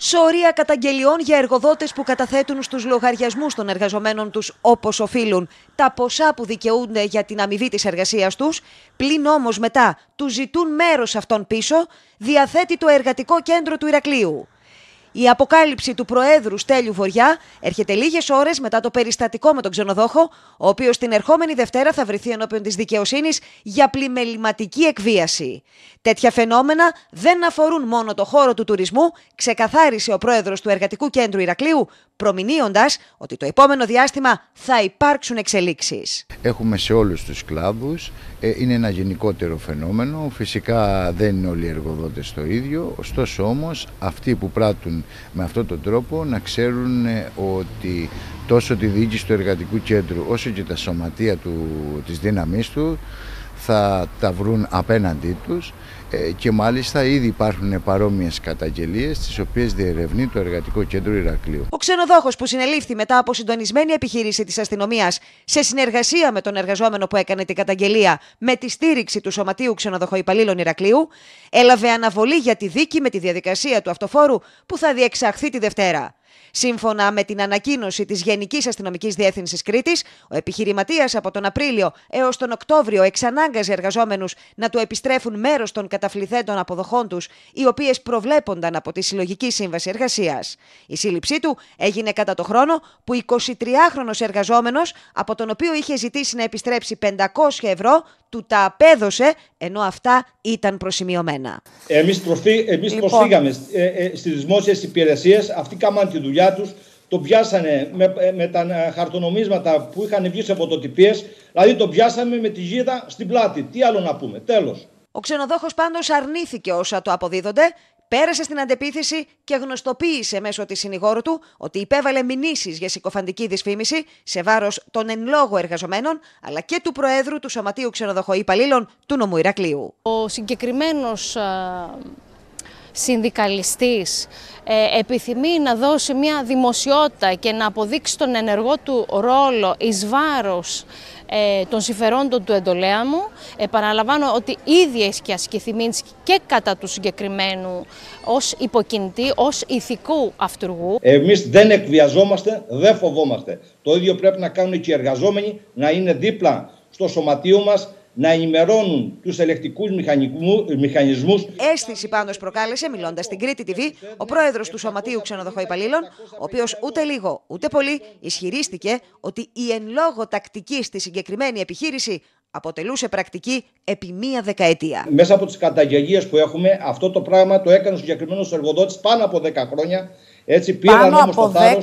Σωρία καταγγελιών για εργοδότες που καταθέτουν στους λογαριασμούς των εργαζομένων τους όπως οφείλουν τα ποσά που δικαιούνται για την αμοιβή της εργασίας τους, πλην όμως μετά τους ζητούν μέρος αυτών πίσω, διαθέτει το εργατικό κέντρο του Ηρακλείου. Η αποκάλυψη του Προέδρου Στέλιου Βοριά έρχεται λίγες ώρες μετά το περιστατικό με τον ξενοδόχο, ο οποίος την ερχόμενη Δευτέρα θα βρεθεί ενώπιον της δικαιοσύνης για πλημεληματική εκβίαση. Τέτοια φαινόμενα δεν αφορούν μόνο το χώρο του τουρισμού, ξεκαθάρισε ο Πρόεδρος του Εργατικού Κέντρου Ηρακλείου, προμηνύοντας ότι το επόμενο διάστημα θα υπάρξουν εξελίξεις. Έχουμε σε όλους τους κλάδους. Ε, είναι ένα γενικότερο φαινόμενο. Φυσικά δεν είναι όλοι οι εργοδότες το ίδιο. Ωστόσο όμως αυτοί που πράττουν με αυτόν τον τρόπο να ξέρουν ε, ότι τόσο τη διοίκηση του εργατικού κέντρου όσο και τα σωματεία του, της δύναμής του θα τα βρουν απέναντί τους ε, και μάλιστα ήδη υπάρχουν παρόμοιες καταγγελίες, τις οποίες διερευνεί το Εργατικό Κέντρο Ηρακλείου. Ο ξενοδόχος που συνελήφθη μετά από συντονισμένη επιχείρηση της αστυνομίας σε συνεργασία με τον εργαζόμενο που έκανε την καταγγελία με τη στήριξη του Σωματείου Ξενοδοχοϊπαλλήλων Ηρακλείου, έλαβε αναβολή για τη δίκη με τη διαδικασία του αυτοφόρου που θα διεξαχθεί τη Δευτέρα. Σύμφωνα με την ανακοίνωση της Γενικής Αστυνομικής Διεύθυνσης Κρήτης, ο επιχειρηματίας από τον Απρίλιο έως τον Οκτώβριο εξανάγκαζε εργαζόμενους να του επιστρέφουν μέρος των καταφληθέντων αποδοχών τους, οι οποίες προβλέπονταν από τη Συλλογική Σύμβαση Εργασίας. Η σύλληψή του έγινε κατά το χρόνο που 23χρονο εργαζόμενος, από τον οποίο είχε ζητήσει να επιστρέψει 500 ευρώ, του τα απέδωσε, ενώ αυτά ήταν προσημειωμένα. Εμείς λοιπόν. προσφύγαμε ε, ε στις δημόσιες υπηρεσίες, αυτοί κάμαν τη δουλειά τους, το πιάσανε με, ε, με τα ε, χαρτονομίσματα που είχαν βγει σε φωτοτυπίες, δηλαδή το πιάσαμε με τη γίδα στην πλάτη. Τι άλλο να πούμε, τέλος. Ο ξενοδόχος πάντως αρνήθηκε όσα του αποδίδονται, πέρασε στην αντεπίθεση και γνωστοποίησε μέσω της συνηγόρου του ότι υπέβαλε μηνύσεις για συκοφαντική δυσφήμιση σε βάρος των εν λόγω εργαζομένων αλλά και του Προέδρου του Σωματείου Ξενοδοχοϊπαλλήλων του Νομού Ο συγκεκριμένος συνδικαλιστής ε, επιθυμεί να δώσει μια δημοσιότητα και να αποδείξει τον ενεργό του ρόλο εις βάρος ε, των συμφερόντων του εντολέα μου. παραλαμβάνω ότι ήδη έχει και ασκηθεί και κατά του συγκεκριμένου ως υποκινητή, ως ηθικού αυτούργου. Εμείς δεν εκβιαζόμαστε, δεν φοβόμαστε. Το ίδιο πρέπει να κάνουν και οι εργαζόμενοι να είναι δίπλα στο σωματείο μας, να ενημερώνουν τους ελεκτικούς μηχανισμού. Αίσθηση πάντως προκάλεσε, μιλώντας στην Κρήτη TV, ο πρόεδρος του Σωματείου Ξενοδοχώ Υπαλλήλων, ο οποίος ούτε λίγο ούτε πολύ ισχυρίστηκε ότι η εν λόγω τακτική στη συγκεκριμένη επιχείρηση αποτελούσε πρακτική επί μία δεκαετία. Μέσα από τις καταγγελίες που έχουμε, αυτό το πράγμα το έκανε ο συγκεκριμένος εργοδότης πάνω από 10 χρόνια. Έτσι πήραν όμω το θάρρος,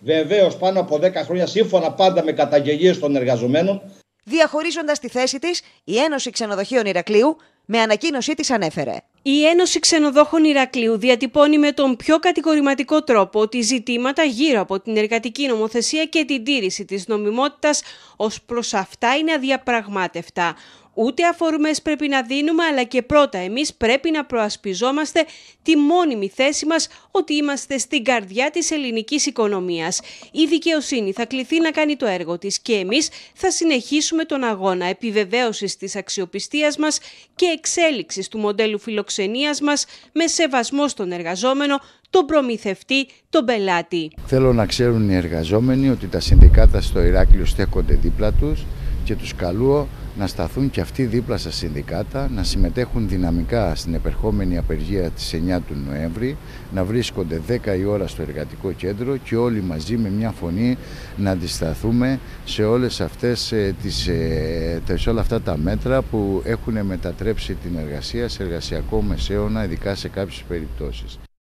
Βεβαίως, πάνω από 10 χρόνια, σύμφωνα πάντα με καταγγελίες των εργαζομένων, διαχωρίζοντας τη θέση της, η Ένωση Ξενοδοχείων Ηρακλείου με ανακοίνωσή της ανέφερε. Η Ένωση Ξενοδόχων Ηρακλείου διατυπώνει με τον πιο κατηγορηματικό τρόπο ότι ζητήματα γύρω από την εργατική νομοθεσία και την τήρηση της νομιμότητας ως προς αυτά είναι αδιαπραγμάτευτα. Ούτε αφορμές πρέπει να δίνουμε, αλλά και πρώτα εμείς πρέπει να προασπιζόμαστε τη μόνιμη θέση μας ότι είμαστε στην καρδιά της ελληνικής οικονομίας. Η δικαιοσύνη θα κληθεί να κάνει το έργο της και εμείς θα συνεχίσουμε τον αγώνα επιβεβαίωσης της αξιοπιστίας μας και εξέλιξης του μοντέλου φιλοξενίας μας με σεβασμό στον εργαζόμενο, τον προμηθευτή, τον πελάτη. Θέλω να ξέρουν οι εργαζόμενοι ότι τα συνδικάτα στο Ηράκλειο στέκονται δίπλα τους και τους καλούω να σταθούν και αυτοί δίπλα στα συνδικάτα, να συμμετέχουν δυναμικά στην επερχόμενη απεργία της 9 του Νοέμβρη, να βρίσκονται 10 η ώρα στο εργατικό κέντρο και όλοι μαζί με μια φωνή να αντισταθούμε σε, όλες αυτές, ε, τις, ε, σε όλα αυτά τα μέτρα που έχουν μετατρέψει την εργασία σε εργασιακό μεσαίωνα, ειδικά σε κάποιες περιπτώσεις.